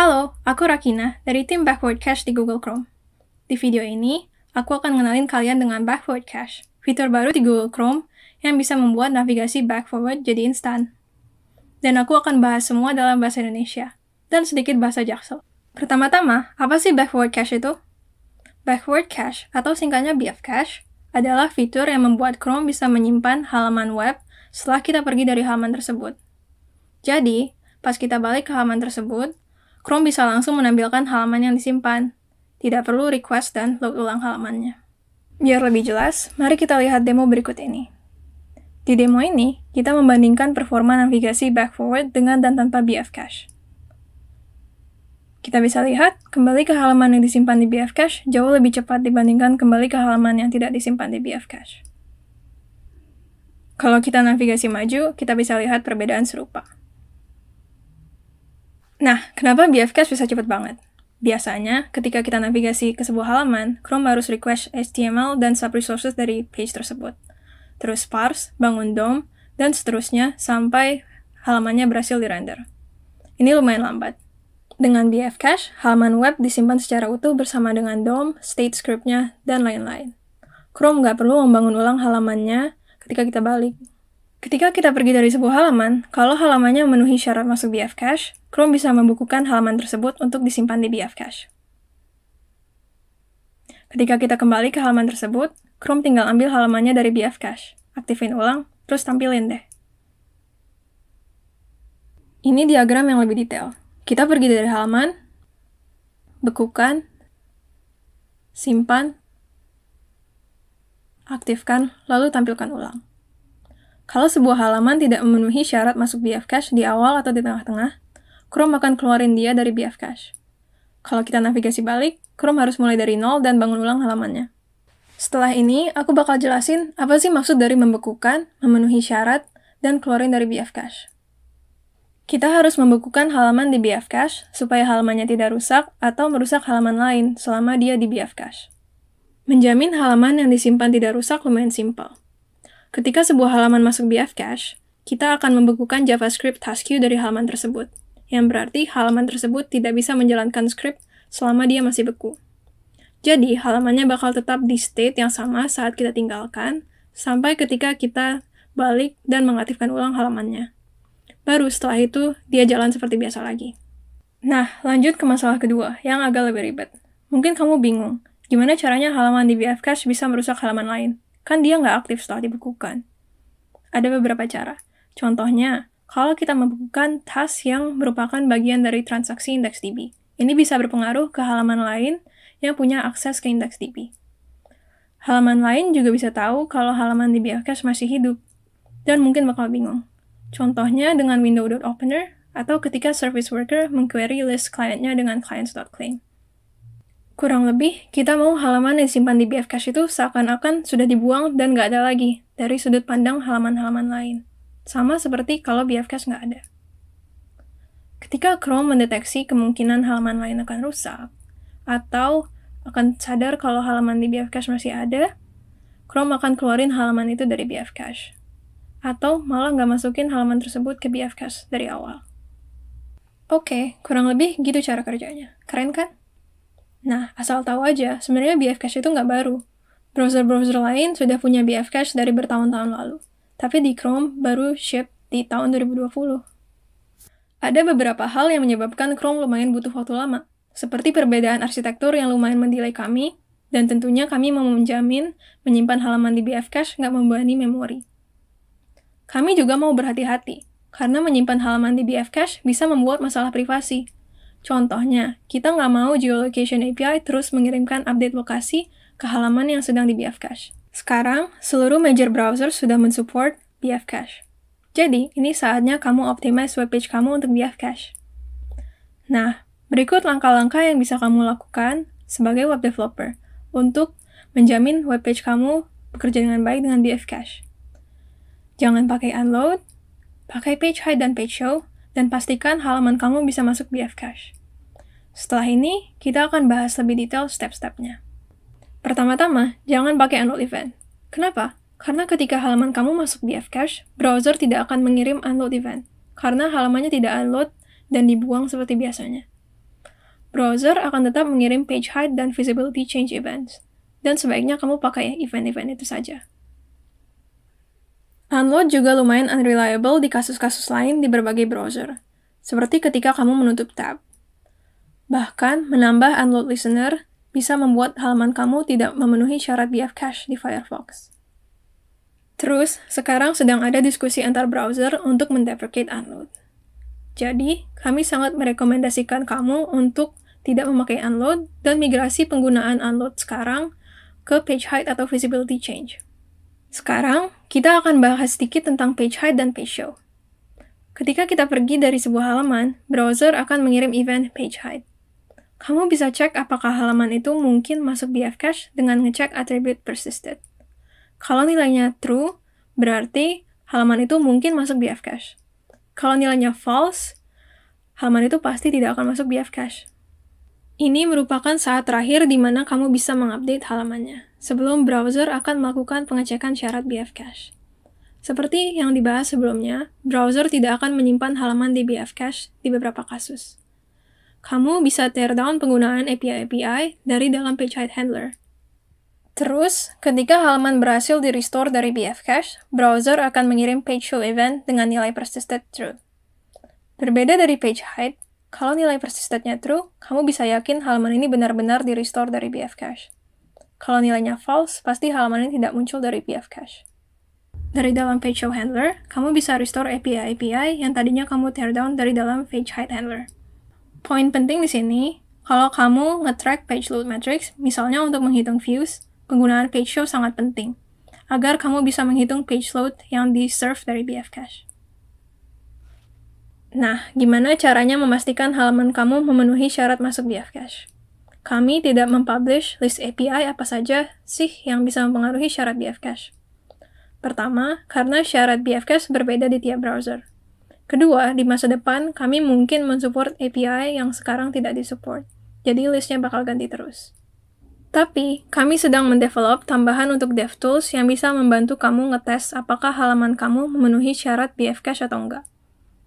Halo, aku Rakina dari tim Backward Cache di Google Chrome. Di video ini, aku akan ngenalin kalian dengan Backward Cache, fitur baru di Google Chrome yang bisa membuat navigasi backward jadi instan. Dan aku akan bahas semua dalam bahasa Indonesia, dan sedikit bahasa Jaksel. Pertama-tama, apa sih backward cache itu? Backward cache, atau singkatnya BF Cache adalah fitur yang membuat Chrome bisa menyimpan halaman web setelah kita pergi dari halaman tersebut. Jadi, pas kita balik ke halaman tersebut, Chrome bisa langsung menampilkan halaman yang disimpan. Tidak perlu request dan load ulang halamannya. Biar lebih jelas, mari kita lihat demo berikut ini. Di demo ini, kita membandingkan performa navigasi back forward dengan dan tanpa BF Cache. Kita bisa lihat, kembali ke halaman yang disimpan di BF Cache jauh lebih cepat dibandingkan kembali ke halaman yang tidak disimpan di BF Cache. Kalau kita navigasi maju, kita bisa lihat perbedaan serupa. Nah, kenapa BF BFCache bisa cepat banget? Biasanya, ketika kita navigasi ke sebuah halaman, Chrome harus request HTML dan sub-resources dari page tersebut. Terus parse, bangun DOM, dan seterusnya sampai halamannya berhasil dirender. Ini lumayan lambat. Dengan BF Cache, halaman web disimpan secara utuh bersama dengan DOM, state scriptnya, dan lain-lain. Chrome nggak perlu membangun ulang halamannya ketika kita balik. Ketika kita pergi dari sebuah halaman, kalau halamannya memenuhi syarat masuk BF Cache, Chrome bisa membukukan halaman tersebut untuk disimpan di BF Cache. Ketika kita kembali ke halaman tersebut, Chrome tinggal ambil halamannya dari BF Cache, aktifin ulang, terus tampilin deh. Ini diagram yang lebih detail. Kita pergi dari halaman, bekukan, simpan, aktifkan, lalu tampilkan ulang. Kalau sebuah halaman tidak memenuhi syarat masuk BF Cache di awal atau di tengah-tengah, Chrome akan keluarin dia dari BF Cache. Kalau kita navigasi balik, Chrome harus mulai dari nol dan bangun ulang halamannya. Setelah ini, aku bakal jelasin apa sih maksud dari membekukan, memenuhi syarat, dan keluarin dari BF Cache. Kita harus membekukan halaman di BF Cache supaya halamannya tidak rusak atau merusak halaman lain selama dia di BF Cache. Menjamin halaman yang disimpan tidak rusak lumayan simpel. Ketika sebuah halaman masuk bfcache, kita akan membekukan JavaScript queue dari halaman tersebut, yang berarti halaman tersebut tidak bisa menjalankan script selama dia masih beku. Jadi, halamannya bakal tetap di state yang sama saat kita tinggalkan, sampai ketika kita balik dan mengaktifkan ulang halamannya. Baru setelah itu, dia jalan seperti biasa lagi. Nah, lanjut ke masalah kedua, yang agak lebih ribet. Mungkin kamu bingung, gimana caranya halaman di bfcache bisa merusak halaman lain? Kan dia nggak aktif setelah dibekukan. Ada beberapa cara. Contohnya, kalau kita membekukan tas yang merupakan bagian dari transaksi indeks DB. Ini bisa berpengaruh ke halaman lain yang punya akses ke indeks DB. Halaman lain juga bisa tahu kalau halaman DB Cache masih hidup, dan mungkin bakal bingung. Contohnya dengan window.opener atau ketika service worker mengquery list kliennya dengan clients.claim. Kurang lebih, kita mau halaman yang disimpan di BF Cache itu seakan-akan sudah dibuang dan nggak ada lagi dari sudut pandang halaman-halaman lain. Sama seperti kalau BF Cache nggak ada. Ketika Chrome mendeteksi kemungkinan halaman lain akan rusak, atau akan sadar kalau halaman di BF Cache masih ada, Chrome akan keluarin halaman itu dari BF Cache. Atau malah nggak masukin halaman tersebut ke BF Cache dari awal. Oke, okay, kurang lebih gitu cara kerjanya. Keren kan? Nah, asal tahu aja, sebenarnya BF Cache itu nggak baru. Browser-browser lain sudah punya BF Cache dari bertahun-tahun lalu. Tapi di Chrome baru ship di tahun 2020. Ada beberapa hal yang menyebabkan Chrome lumayan butuh waktu lama, seperti perbedaan arsitektur yang lumayan mendilai kami, dan tentunya kami mau menjamin menyimpan halaman di BF Cache nggak membebani memori. Kami juga mau berhati-hati, karena menyimpan halaman di BF Cache bisa membuat masalah privasi, Contohnya, kita nggak mau geolocation API terus mengirimkan update lokasi ke halaman yang sedang di BF Cache. Sekarang, seluruh major browser sudah mensupport BF Cache. Jadi, ini saatnya kamu optimize web page kamu untuk BF Cache. Nah, berikut langkah-langkah yang bisa kamu lakukan sebagai web developer untuk menjamin web page kamu bekerja dengan baik dengan BF Cache. Jangan pakai unload, pakai page hide dan page show, dan pastikan halaman kamu bisa masuk BF Cache. Setelah ini, kita akan bahas lebih detail step-stepnya. Pertama-tama, jangan pakai unload event. Kenapa? Karena ketika halaman kamu masuk BF Cache, browser tidak akan mengirim unload event, karena halamannya tidak unload dan dibuang seperti biasanya. Browser akan tetap mengirim page hide dan visibility change events, dan sebaiknya kamu pakai event-event itu saja. Unload juga lumayan unreliable di kasus-kasus lain di berbagai browser, seperti ketika kamu menutup tab. Bahkan, menambah unload listener bisa membuat halaman kamu tidak memenuhi syarat BF cache di Firefox. Terus, sekarang sedang ada diskusi antar browser untuk mendeprecate unload. Jadi, kami sangat merekomendasikan kamu untuk tidak memakai unload dan migrasi penggunaan unload sekarang ke page height atau visibility change. Sekarang, kita akan bahas sedikit tentang page hide dan page show. Ketika kita pergi dari sebuah halaman, browser akan mengirim event page hide. Kamu bisa cek apakah halaman itu mungkin masuk BF cache dengan ngecek atribut persisted. Kalau nilainya true, berarti halaman itu mungkin masuk BF cache. Kalau nilainya false, halaman itu pasti tidak akan masuk BF cache. Ini merupakan saat terakhir di mana kamu bisa mengupdate halamannya, sebelum browser akan melakukan pengecekan syarat bfcache. Seperti yang dibahas sebelumnya, browser tidak akan menyimpan halaman di bfcache di beberapa kasus. Kamu bisa teardown penggunaan API-API dari dalam page height handler. Terus, ketika halaman berhasil di-restore dari BF bfcache, browser akan mengirim page show event dengan nilai persisted true. Berbeda dari page height, kalau nilai persistennya true, kamu bisa yakin halaman ini benar-benar di restore dari BF Cache. Kalau nilainya false, pasti halaman ini tidak muncul dari BF Cache. Dari dalam page show handler, kamu bisa restore API-API yang tadinya kamu teardown dari dalam page hide handler. Poin penting di sini, kalau kamu nge-track page load metrics, misalnya untuk menghitung views, penggunaan page show sangat penting, agar kamu bisa menghitung page load yang di-serve dari BF Cache. Nah, gimana caranya memastikan halaman kamu memenuhi syarat masuk di Fcache? Kami tidak mempublish list API apa saja sih yang bisa mempengaruhi syarat di Pertama, karena syarat BFCache berbeda di tiap browser. Kedua, di masa depan kami mungkin mensupport API yang sekarang tidak disupport, jadi listnya bakal ganti terus. Tapi, kami sedang mendevelop tambahan untuk DevTools yang bisa membantu kamu ngetes apakah halaman kamu memenuhi syarat BFCache atau enggak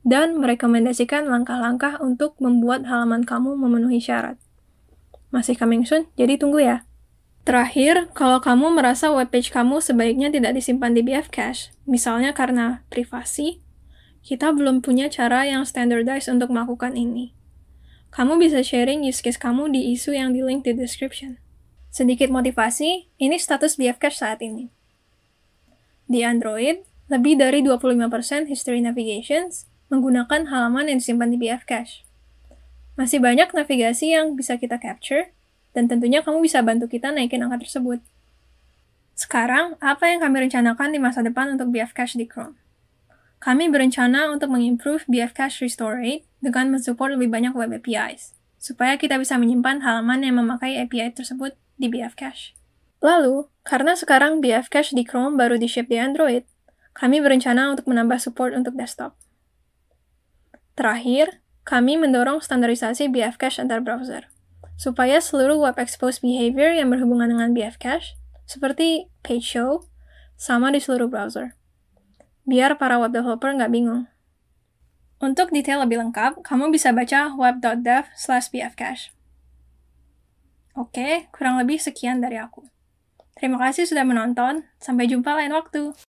dan merekomendasikan langkah-langkah untuk membuat halaman kamu memenuhi syarat. Masih coming soon, jadi tunggu ya. Terakhir, kalau kamu merasa webpage kamu sebaiknya tidak disimpan di BF Cache, misalnya karena privasi, kita belum punya cara yang standardized untuk melakukan ini. Kamu bisa sharing use case kamu di isu yang di link di description. Sedikit motivasi, ini status BF Cache saat ini. Di Android, lebih dari 25% history navigations, menggunakan halaman yang disimpan di BF Cache. Masih banyak navigasi yang bisa kita capture, dan tentunya kamu bisa bantu kita naikin angka tersebut. Sekarang, apa yang kami rencanakan di masa depan untuk BF Cache di Chrome? Kami berencana untuk mengimprove BF Cache Restore Rate dengan mensupport lebih banyak web APIs, supaya kita bisa menyimpan halaman yang memakai API tersebut di BF Cache. Lalu, karena sekarang BF Cache di Chrome baru di-ship di Android, kami berencana untuk menambah support untuk desktop. Terakhir, kami mendorong standarisasi BF Cache antar browser, supaya seluruh web exposed behavior yang berhubungan dengan BF Cache, seperti page show, sama di seluruh browser. Biar para web developer nggak bingung. Untuk detail lebih lengkap, kamu bisa baca web.dev slash bfcache. Oke, kurang lebih sekian dari aku. Terima kasih sudah menonton. Sampai jumpa lain waktu.